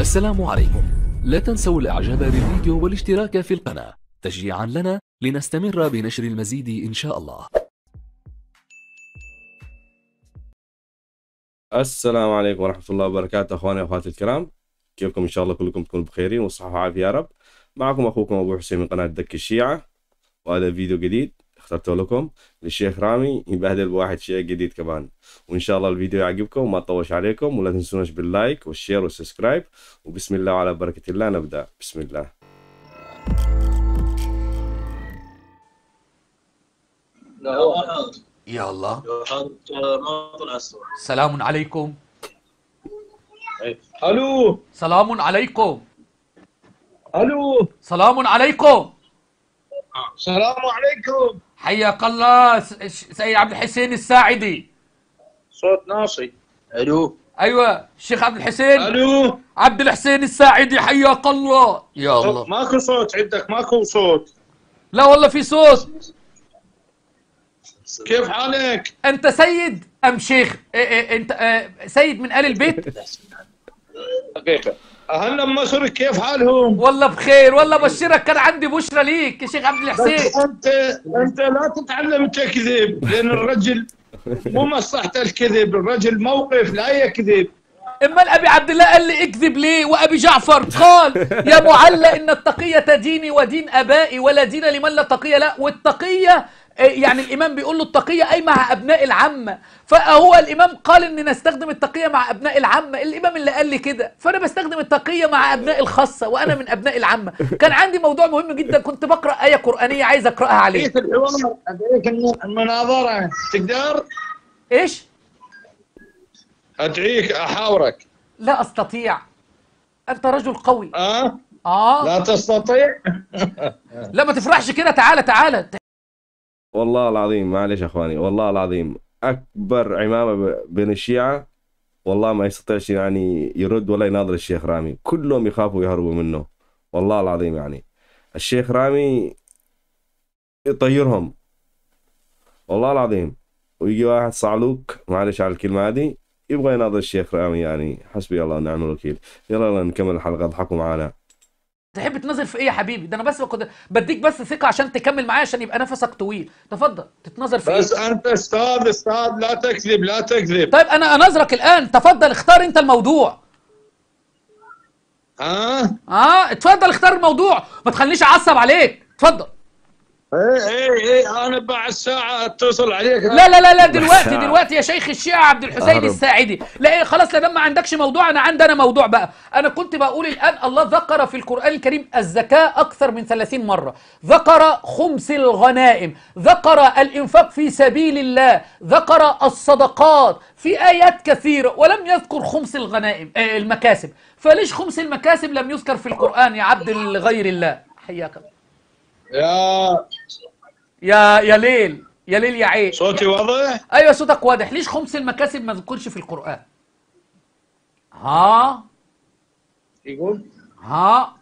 السلام عليكم لا تنسوا الاعجاب بالفيديو والاشتراك في القناة تشجيعا لنا لنستمر بنشر المزيد إن شاء الله السلام عليكم ورحمة الله وبركاته أخواني وأخواتي الكرام كيفكم إن شاء الله كلكم تكونوا بخير وصحة وعافية يا رب معكم أخوكم أبو حسين من قناة دك الشيعة وهذا فيديو جديد اخترته لكم للشيخ رامي يبهدل بواحد شيء جديد كمان وان شاء الله الفيديو يعجبكم وما تطولش عليكم ولا تنسوناش باللايك والشير والسبسكرايب وبسم الله وعلى بركه الله نبدا بسم الله يا الله سلام عليكم الو سلام عليكم الو سلام عليكم السلام عليكم حياك الله سيد عبد الحسين الساعدي صوت ناصي الو ايوه الشيخ عبد الحسين الو عبد الحسين الساعدي حياك الله يا الله ماكو صوت عندك ماكو صوت لا والله في صوت كيف حالك؟ انت سيد ام شيخ؟ إيه، إيه، انت آه، سيد من ال البيت؟ دقيقه اهلا مصر كيف حالهم؟ والله بخير والله بشرك كان عندي بشرى ليك يا شيخ عبد الحسين انت انت لا تتعلم تكذب لان الرجل مو مصلحته الكذب الرجل موقف لا يكذب امال ابي عبد الله قال لي اكذب ليه وابي جعفر قال يا معلى ان التقيه ديني ودين ابائي ولا دين لمن لا تقيه لا والتقيه إيه، يعني الإمام بيقول له التقية أي مع أبناء العامة فهو الإمام قال ان نستخدم التقية مع أبناء العامة الإمام اللي قال لي كده فأنا بستخدم التقية مع أبناء الخاصة وأنا من أبناء العامة كان عندي موضوع مهم جدا كنت بقرأ آية قرآنية عايز أقرأها عليه الحوار المناظرة تقدر إيش؟ أدعيك أحاورك لا أستطيع أنت رجل قوي آه؟ آه لا تستطيع لا ما تفرحش كده تعالى تعالى والله العظيم معلش يا اخواني والله العظيم اكبر عمامه بين الشيعه والله ما يستطيعش يعني يرد ولا يناظر الشيخ رامي كلهم يخافوا يهربوا منه والله العظيم يعني الشيخ رامي يطيرهم والله العظيم ويجي واحد صعلوك معلش على الكلمه هذه يبغى يناظر الشيخ رامي يعني حسبي الله ونعم الوكيل يلا نكمل الحلقه اضحكوا معنا تحب تناظر في ايه يا حبيبي ده انا بس كنت بديك بس ثقه عشان تكمل معايا عشان يبقى نفسك طويل تفضل تتنظر في بس إيه؟ انت استاذ استاذ لا تكذب لا تكذب طيب انا اناظرك الان تفضل اختار انت الموضوع اه اه اتفضل اختار الموضوع ما تخلينيش اعصب عليك اتفضل إيه،, ايه ايه ايه انا بعد ساعه اتصل عليك لا لا لا لا دلوقتي دلوقتي يا شيخ الشيعه عبد الحسين الساعدي لا إيه خلاص لا ما عندكش موضوع انا عندي انا موضوع بقى انا كنت بقول الان الله ذكر في القران الكريم الزكاه اكثر من 30 مره ذكر خمس الغنائم ذكر الانفاق في سبيل الله ذكر الصدقات في ايات كثيره ولم يذكر خمس الغنائم آه، المكاسب فليش خمس المكاسب لم يذكر في القران يا عبد الغير الله حياك الله يا يا يا ليل يا ليل يا عين صوتي واضح؟ ايوه صوتك واضح، ليش خمس المكاسب ما ذكرش في القرآن؟ ها؟ يقول ها؟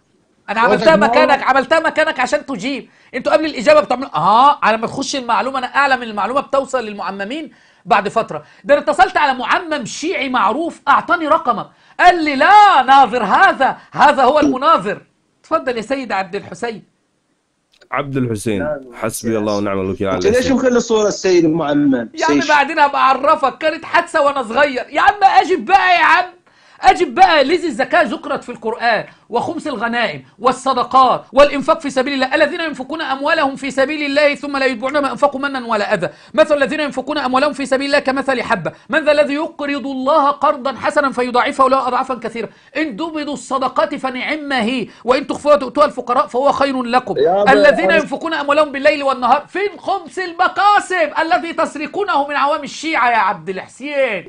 انا عملتها مكانك عملتها مكانك عشان تجيب، انتوا قبل الاجابه بتعملوا ها على ما تخش المعلومه انا اعلم ان المعلومه بتوصل للمعممين بعد فتره، ده انا اتصلت على معمم شيعي معروف اعطاني رقمك، قال لي لا ناظر هذا، هذا هو المناظر. اتفضل يا سيد عبد الحسين. عبد الحسين حسبي الله ونعم الوكيل عليك ليش مخلي الصوره السيد معمم يا عم بعدين ابقى اعرفك كانت حادثه وانا صغير يا عم اجب بقى يا عم أجب بقى الذي الزكاة ذكرت في القرآن وخمس الغنائم والصدقات والإنفاق في سبيل الله الذين ينفقون أموالهم في سبيل الله ثم لا يتبعون ما أنفقوا منا ولا أذى مثل الذين ينفقون أموالهم في سبيل الله كمثل حبة من ذا الذي يقرض الله قرضا حسنا فيضاعفه له أضعافا كثيرة إن دبضوا الصدقات فنعمة هي وإن تخفوها تؤتوها الفقراء فهو خير لكم الذين ينفقون أموالهم بالليل والنهار فين خمس المقاسم الذي تسرقونه من عوام الشيعة يا عبد الحسين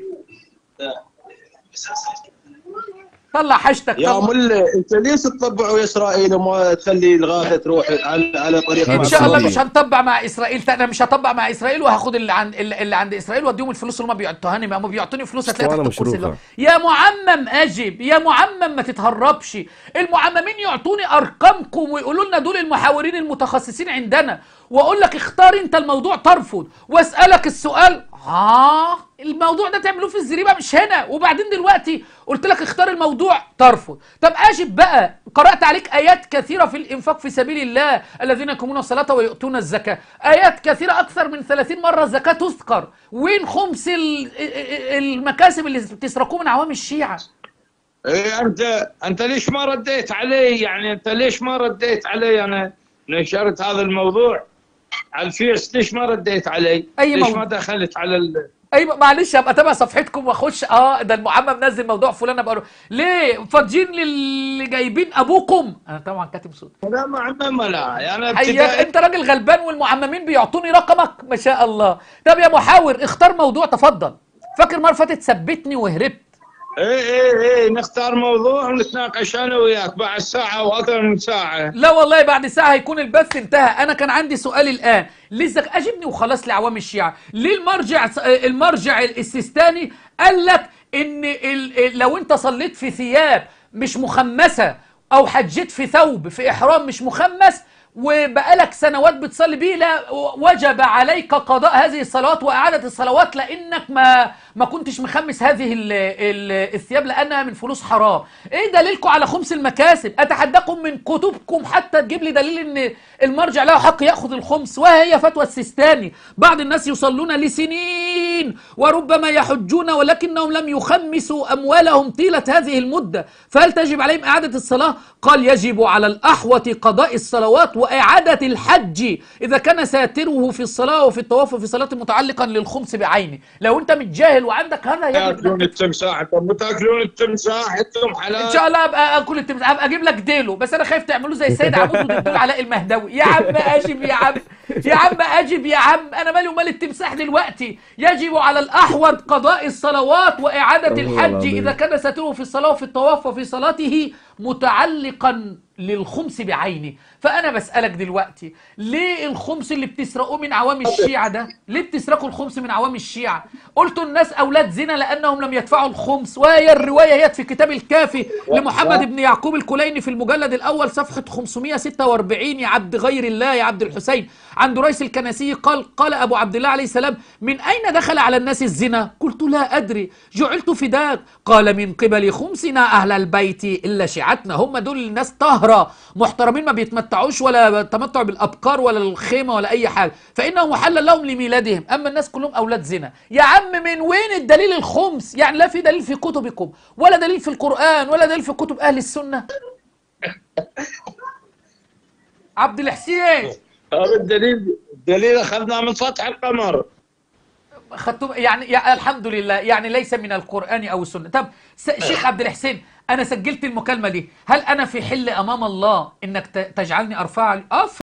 طلع حشتك يا مل انت ليش تطبع ويا اسرائيل وما تخلي الغاثه تروح على, على طريق ان شاء الله مش هنطبع مع اسرائيل انا مش هطبع مع اسرائيل وهاخد اللي عند اللي عند اسرائيل واديهم الفلوس اللي هم بيعطوهاني هم بيعطوني فلوس هتلاقي تحت الكرسي يا معمم اجب يا معمم ما تتهربش المعممين يعطوني ارقامكم ويقولوا لنا دول المحاورين المتخصصين عندنا واقول لك اختار انت الموضوع ترفض واسالك السؤال اه الموضوع ده تعملوه في الزريبه مش هنا وبعدين دلوقتي قلت لك اختار الموضوع ترفض طب اجب بقى قرات عليك ايات كثيره في الانفاق في سبيل الله الذين يقومون الصلاه ويؤتون الزكاه ايات كثيره اكثر من 30 مره الزكاه تذكر وين خمس المكاسب اللي بتسرقوه من عوام الشيعه إيه، انت انت ليش ما رديت علي يعني انت ليش ما رديت علي انا نشرت هذا الموضوع على الفيس ليش ما رديت علي؟ أي ليش ما دخلت على ال... اي معلش ابقى تابع صفحتكم واخش اه ده المعمم منزل موضوع فلان ابقى ليه فاضيين للي جايبين ابوكم انا طبعا كاتب صوت لا معمم لا انا ابتدائي انت راجل غلبان والمعممين بيعطوني رقمك ما شاء الله طب يا محاور اختار موضوع تفضل فاكر مره فاتت ثبتني وهربت ايه ايه ايه نختار موضوع ونتناقش انا وياك بعد ساعه واكثر من ساعه لا والله بعد ساعه هيكون البث انتهى انا كان عندي سؤال الان لسه اجبني وخلاص لعوام الشيعه ليه المرجع المرجع السيستاني قال لك ان لو انت صليت في ثياب مش مخمسه او حجيت في ثوب في احرام مش مخمس وبقالك سنوات بتصلي بيه لا وجب عليك قضاء هذه الصلوات واعاده الصلوات لانك ما ما كنتش مخمس هذه الـ الـ الثياب لانها من فلوس حرام ايه دليلكم على خمس المكاسب اتحداكم من كتبكم حتى تجيب لي دليل ان المرجع له حق ياخذ الخمس وهي فتوى السيستاني بعض الناس يصلون لسنين وربما يحجون ولكنهم لم يخمسوا اموالهم طيله هذه المده فهل تجب عليهم اعاده الصلاه قال يجب على الاحوط قضاء الصلوات واعاده الحج اذا كان ساتره في الصلاه وفي الطواف وفي صلاه متعلقا للخمس بعينه لو انت متجاهل حلو عندك هنا يا تاكلون التمساح انتم تاكلون التمساح انتم حلال ان شاء الله ابقى اكل التمساح ابقى اجيب لك ديلو بس انا خايف تعملوه زي السيد عبود وتدوا علاء المهدوي يا عم اجب يا عم يا عم اجب يا عم انا مالي ومال التمساح دلوقتي يجب على الاحوط قضاء الصلوات واعاده الحج اذا كان ستره في الصلاه وفي الطواف وفي صلاته متعلقا للخمس بعينه فأنا بسألك دلوقتي ليه الخمس اللي بتسرقوه من عوام الشيعة ده ليه بتسرقوا الخمس من عوام الشيعة قلتوا الناس أولاد زنا لأنهم لم يدفعوا الخمس وهي الرواية هي في كتاب الكافي لمحمد بن يعقوب الكليني في المجلد الأول صفحة 546 يا عبد غير الله يا عبد الحسين عند رئيس الكنسي قال قال أبو عبد الله عليه السلام من أين دخل على الناس الزنا قلت لا أدري جعلت فداك قال من قبل خمسنا أهل البيت إلا شيعتنا هم دول الناس طهرة محترمين ما بيتمتعوش ولا تمتع بالأبكار ولا الخيمة ولا أي حاجة فإنه محل لهم لميلادهم أما الناس كلهم أولاد زنا يا عم من وين الدليل الخمس يعني لا في دليل في كتبكم ولا دليل في القرآن ولا دليل في كتب أهل السنة عبد الحسين هذا طيب، الدليل الدليل اخذناه من سطح القمر خدتم يعني, يا الحمد لله يعني ليس من القران او السنه طب طيب. شيخ عبد الحسين انا سجلت المكالمه دي هل انا في حل امام الله انك تجعلني ارفع اف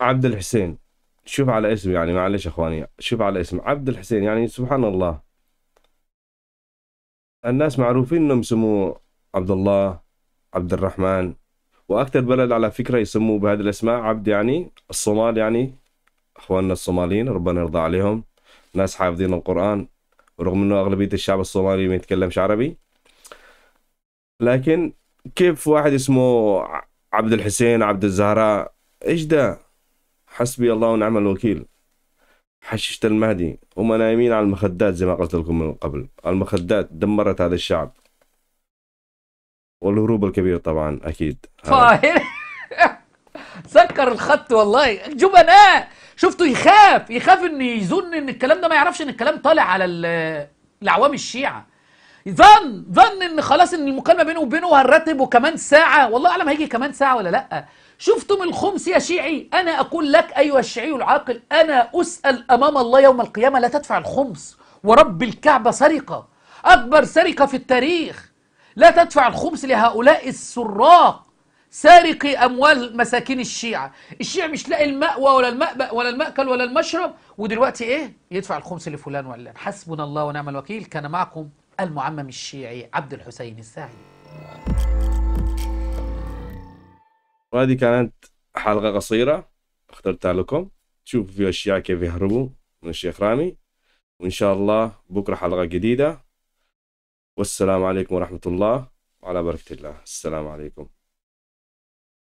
عبد الحسين شوف على اسم يعني معلش اخواني شوف على اسم عبد الحسين يعني سبحان الله الناس معروفين انهم سموه عبد الله عبد الرحمن واكثر بلد على فكره يسموه بهذا الاسماء عبد يعني الصومال يعني اخواننا الصوماليين ربنا يرضى عليهم ناس حافظين القران رغم انه اغلبيه الشعب الصومالي ما يتكلمش عربي لكن كيف واحد اسمه عبد الحسين عبد الزهراء ايش ده حسبي الله ونعم الوكيل حششت المهدي وما نايمين على المخدات زي ما قلت لكم من قبل المخدات دمرت هذا الشعب والهروب الكبير طبعا اكيد فاهم سكر الخط والله جبناء شفته يخاف يخاف ان يظن ان الكلام ده ما يعرفش ان الكلام طالع على العوام الشيعه ظن ظن ان خلاص ان المكالمه بينه وبينه هنرتب وكمان ساعه والله اعلم هيجي كمان ساعه ولا لا شفتم الخمس يا شيعي انا اقول لك ايها الشيعي العاقل انا اسال امام الله يوم القيامه لا تدفع الخمس ورب الكعبه سرقه اكبر سرقه في التاريخ لا تدفع الخبز لهؤلاء السراق سارقي أموال مساكين الشيعة الشيعة مش لاقي المأوى ولا المأبأ ولا المأكل ولا المشرب ودلوقتي إيه يدفع الخمس لفلان وعلان حسبنا الله ونعم الوكيل كان معكم المعمم الشيعي عبد الحسين الساعي وهذه كانت حلقة قصيرة اخترتها لكم تشوفوا فيها الشيعة كيف يهربوا من الشيخ رامي وإن شاء الله بكرة حلقة جديدة والسلام عليكم ورحمة الله وعلى بركة الله السلام عليكم